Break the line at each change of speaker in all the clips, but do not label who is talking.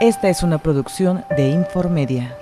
Esta es una producción
de Informedia.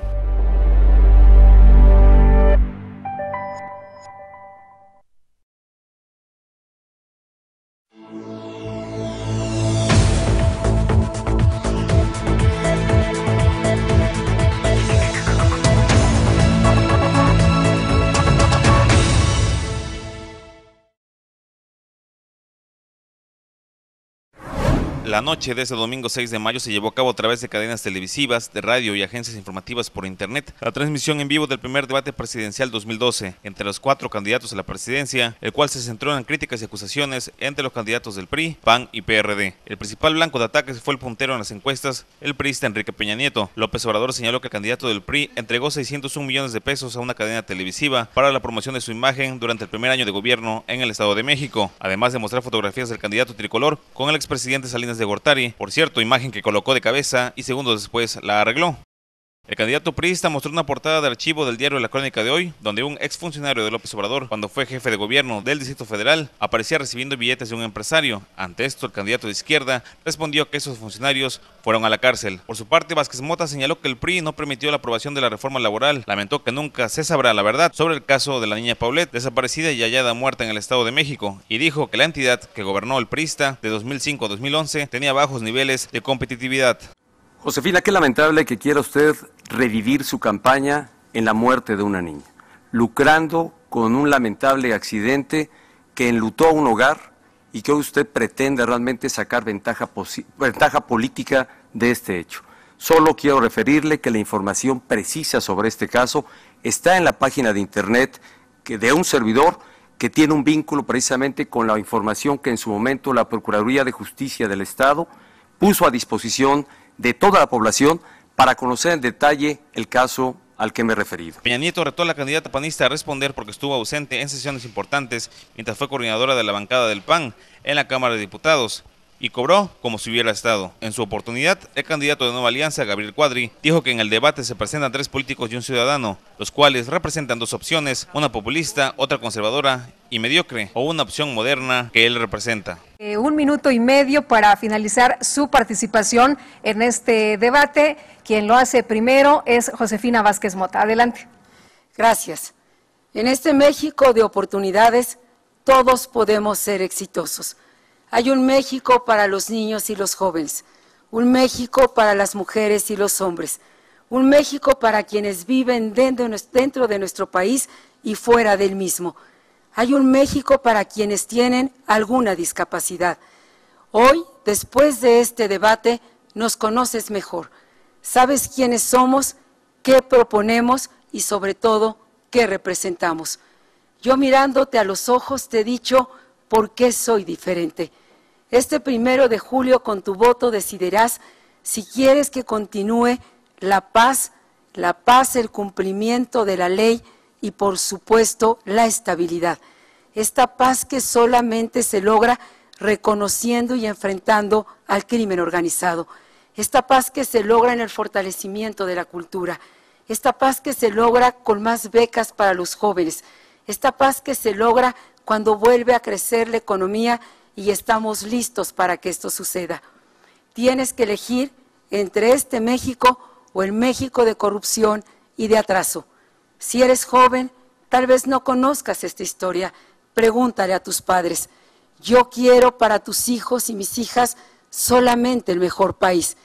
la noche de ese domingo 6 de mayo se llevó a cabo a través de cadenas televisivas, de radio y agencias informativas por internet la transmisión en vivo del primer debate presidencial 2012 entre los cuatro candidatos a la presidencia, el cual se centró en críticas y acusaciones entre los candidatos del PRI, PAN y PRD. El principal blanco de ataques fue el puntero en las encuestas, el priista Enrique Peña Nieto. López Obrador señaló que el candidato del PRI entregó 601 millones de pesos a una cadena televisiva para la promoción de su imagen durante el primer año de gobierno en el Estado de México, además de mostrar fotografías del candidato tricolor con el expresidente Salinas de Gortari, por cierto, imagen que colocó de cabeza y segundos después la arregló. El candidato priista mostró una portada de archivo del diario La Crónica de hoy, donde un exfuncionario de López Obrador, cuando fue jefe de gobierno del Distrito Federal, aparecía recibiendo billetes de un empresario. Ante esto, el candidato de izquierda respondió que esos funcionarios fueron a la cárcel. Por su parte, Vázquez Mota señaló que el PRI no permitió la aprobación de la reforma laboral. Lamentó que nunca se sabrá la verdad sobre el caso de la niña Paulette, desaparecida y hallada muerta en el Estado de México, y dijo que la entidad que gobernó el priista de 2005 a 2011 tenía bajos niveles de competitividad. Josefina, qué lamentable que quiera usted revivir su campaña en la muerte de una niña, lucrando
con un lamentable accidente que enlutó a un hogar y que hoy usted pretende realmente sacar ventaja, ventaja política de este hecho. Solo quiero referirle que la información precisa sobre este caso está en la página de internet que de un servidor que tiene un vínculo precisamente con la información que en su momento la Procuraduría de Justicia del Estado puso a disposición de toda la población para conocer en detalle el caso al que me he referido.
Peña Nieto retó a la candidata panista a responder porque estuvo ausente en sesiones importantes mientras fue coordinadora de la bancada del PAN en la Cámara de Diputados y cobró como si hubiera estado. En su oportunidad, el candidato de Nueva Alianza, Gabriel Cuadri, dijo que en el debate se presentan tres políticos y un ciudadano, los cuales representan dos opciones, una populista, otra conservadora y mediocre, o una opción moderna que él representa.
Eh, un minuto y medio para finalizar su participación en este debate. Quien lo hace primero es Josefina Vázquez Mota. Adelante. Gracias. En este México de oportunidades, todos podemos ser exitosos. Hay un México para los niños y los jóvenes, un México para las mujeres y los hombres, un México para quienes viven dentro de nuestro país y fuera del mismo. Hay un México para quienes tienen alguna discapacidad. Hoy, después de este debate, nos conoces mejor, sabes quiénes somos, qué proponemos y sobre todo qué representamos. Yo mirándote a los ojos te he dicho ¿Por qué soy diferente? Este primero de julio con tu voto decidirás si quieres que continúe la paz, la paz, el cumplimiento de la ley y por supuesto la estabilidad. Esta paz que solamente se logra reconociendo y enfrentando al crimen organizado. Esta paz que se logra en el fortalecimiento de la cultura. Esta paz que se logra con más becas para los jóvenes. Esta paz que se logra cuando vuelve a crecer la economía y estamos listos para que esto suceda. Tienes que elegir entre este México o el México de corrupción y de atraso. Si eres joven, tal vez no conozcas esta historia. Pregúntale a tus padres. Yo quiero para tus hijos y mis hijas solamente el mejor país.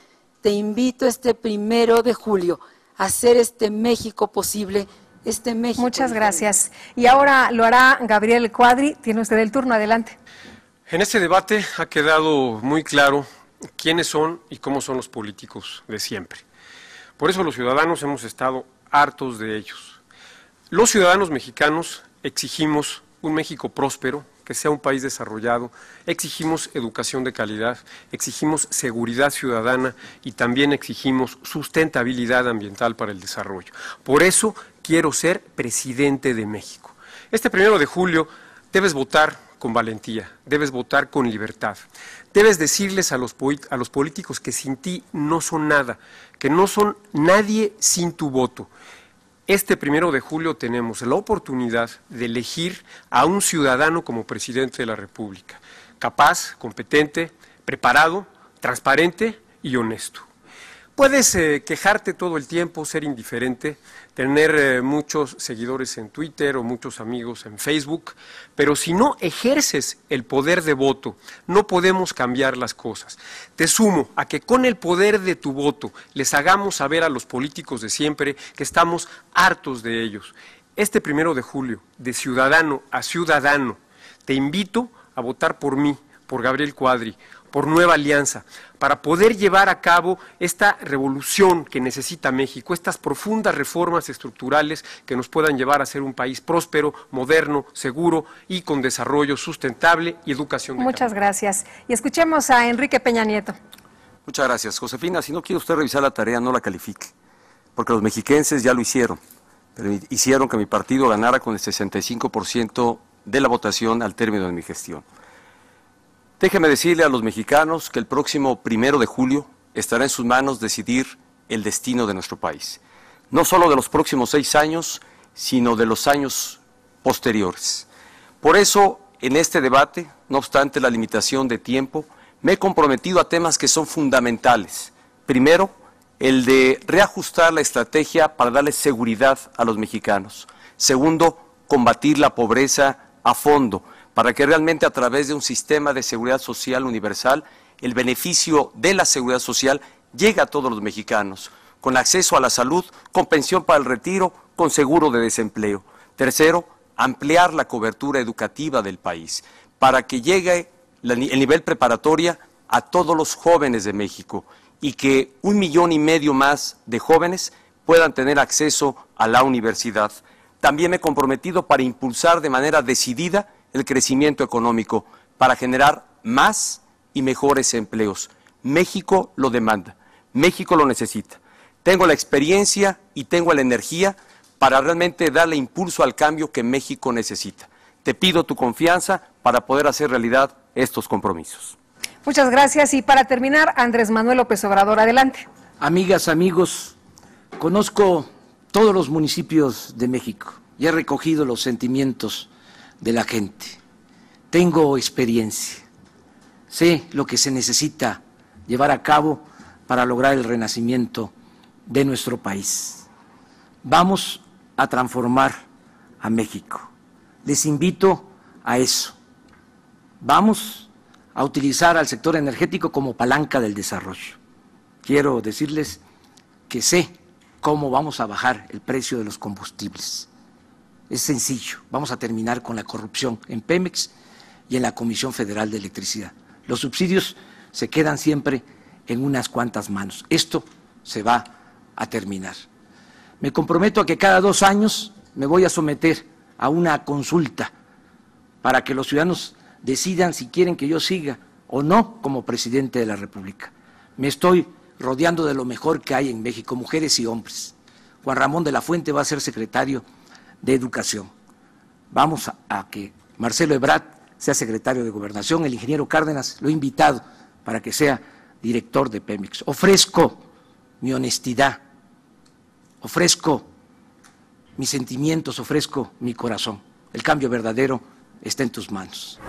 Te invito este primero de julio a hacer este México posible este Muchas gracias. Y ahora lo hará Gabriel Cuadri. Tiene usted el turno. Adelante.
En este debate ha quedado muy claro quiénes son y cómo son los políticos de siempre. Por eso los ciudadanos hemos estado hartos de ellos. Los ciudadanos mexicanos exigimos un México próspero, que sea un país desarrollado, exigimos educación de calidad, exigimos seguridad ciudadana y también exigimos sustentabilidad ambiental para el desarrollo. Por eso quiero ser presidente de México. Este primero de julio debes votar con valentía, debes votar con libertad, debes decirles a los, a los políticos que sin ti no son nada, que no son nadie sin tu voto este primero de julio tenemos la oportunidad de elegir a un ciudadano como presidente de la República, capaz, competente, preparado, transparente y honesto. Puedes eh, quejarte todo el tiempo, ser indiferente, tener eh, muchos seguidores en Twitter o muchos amigos en Facebook, pero si no ejerces el poder de voto, no podemos cambiar las cosas. Te sumo a que con el poder de tu voto les hagamos saber a los políticos de siempre que estamos hartos de ellos. Este primero de julio, de ciudadano a ciudadano, te invito a votar por mí, por Gabriel Cuadri, por Nueva Alianza, para poder llevar a cabo esta revolución que necesita México, estas profundas reformas estructurales que nos puedan llevar a ser un país próspero, moderno, seguro y con desarrollo sustentable y educación. Muchas
gracias. Y escuchemos a Enrique Peña Nieto.
Muchas gracias. Josefina, si no quiere usted revisar la tarea, no la califique, porque los mexiquenses ya lo hicieron, pero hicieron que mi partido ganara con el 65% de la votación al término de mi gestión. Déjeme decirle a los mexicanos que el próximo primero de julio estará en sus manos decidir el destino de nuestro país, no solo de los próximos seis años, sino de los años posteriores. Por eso, en este debate, no obstante la limitación de tiempo, me he comprometido a temas que son fundamentales. Primero, el de reajustar la estrategia para darle seguridad a los mexicanos. Segundo, combatir la pobreza a fondo para que realmente a través de un sistema de seguridad social universal, el beneficio de la seguridad social llegue a todos los mexicanos, con acceso a la salud, con pensión para el retiro, con seguro de desempleo. Tercero, ampliar la cobertura educativa del país, para que llegue el nivel preparatoria a todos los jóvenes de México y que un millón y medio más de jóvenes puedan tener acceso a la universidad. También me he comprometido para impulsar de manera decidida el crecimiento económico para generar más y mejores empleos. México lo demanda, México lo necesita. Tengo la experiencia y tengo la energía para realmente darle impulso al cambio que México necesita. Te pido tu confianza para poder hacer realidad estos compromisos.
Muchas gracias. Y para terminar, Andrés Manuel López Obrador, adelante.
Amigas, amigos, conozco todos los municipios de México y he recogido los sentimientos de la gente. Tengo experiencia, sé lo que se necesita llevar a cabo para lograr el renacimiento de nuestro país. Vamos a transformar a México. Les invito a eso. Vamos a utilizar al sector energético como palanca del desarrollo. Quiero decirles que sé cómo vamos a bajar el precio de los combustibles es sencillo, vamos a terminar con la corrupción en Pemex y en la Comisión Federal de Electricidad. Los subsidios se quedan siempre en unas cuantas manos. Esto se va a terminar. Me comprometo a que cada dos años me voy a someter a una consulta para que los ciudadanos decidan si quieren que yo siga o no como presidente de la República. Me estoy rodeando de lo mejor que hay en México, mujeres y hombres. Juan Ramón de la Fuente va a ser secretario de Educación. Vamos a, que Marcelo Ebrat sea secretario de Gobernación, el ingeniero Cárdenas lo ha invitado para que sea director de Pemex. Ofrezco mi honestidad, ofrezco mis sentimientos, ofrezco mi corazón. El cambio verdadero está en tus manos.